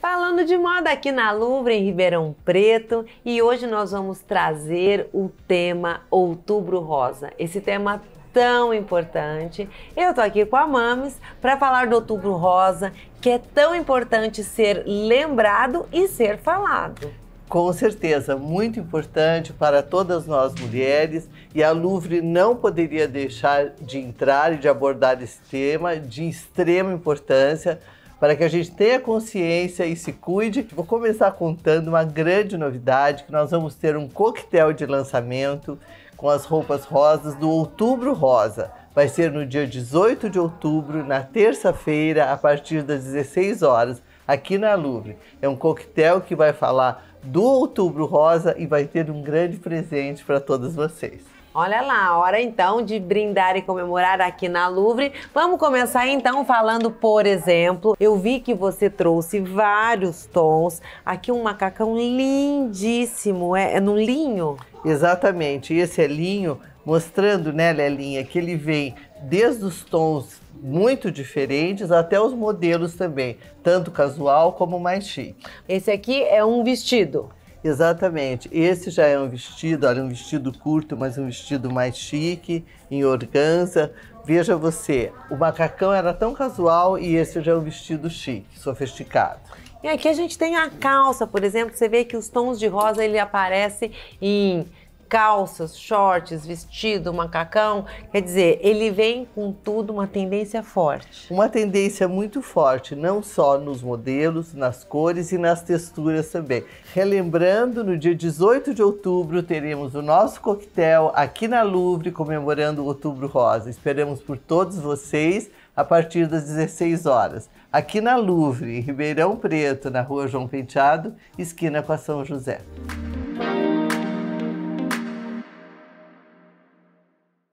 Falando de moda aqui na Louvre, em Ribeirão Preto, e hoje nós vamos trazer o tema Outubro Rosa. Esse tema tão importante. Eu tô aqui com a Mames para falar do Outubro Rosa, que é tão importante ser lembrado e ser falado. Com certeza, muito importante para todas nós mulheres e a Louvre não poderia deixar de entrar e de abordar esse tema de extrema importância para que a gente tenha consciência e se cuide. Vou começar contando uma grande novidade, que nós vamos ter um coquetel de lançamento com as roupas rosas do Outubro Rosa. Vai ser no dia 18 de outubro, na terça-feira, a partir das 16 horas, aqui na Louvre. É um coquetel que vai falar do Outubro Rosa e vai ter um grande presente para todas vocês. Olha lá, hora então de brindar e comemorar aqui na Louvre. Vamos começar então falando, por exemplo, eu vi que você trouxe vários tons. Aqui um macacão lindíssimo, é, é no linho? Exatamente, esse é linho, mostrando, né, Lelinha, que ele vem desde os tons muito diferentes até os modelos também, tanto casual como mais chique. Esse aqui é um vestido. Exatamente. Esse já é um vestido, olha, um vestido curto, mas um vestido mais chique, em organza. Veja você, o macacão era tão casual e esse já é um vestido chique, sofisticado. E aqui a gente tem a calça, por exemplo, você vê que os tons de rosa ele aparece em calças, shorts, vestido, macacão. Quer dizer, ele vem com tudo uma tendência forte. Uma tendência muito forte, não só nos modelos, nas cores e nas texturas também. Relembrando, no dia 18 de outubro teremos o nosso coquetel aqui na Louvre comemorando o Outubro Rosa. Esperamos por todos vocês a partir das 16 horas, aqui na Louvre, em Ribeirão Preto, na Rua João Penteado, esquina com a São José.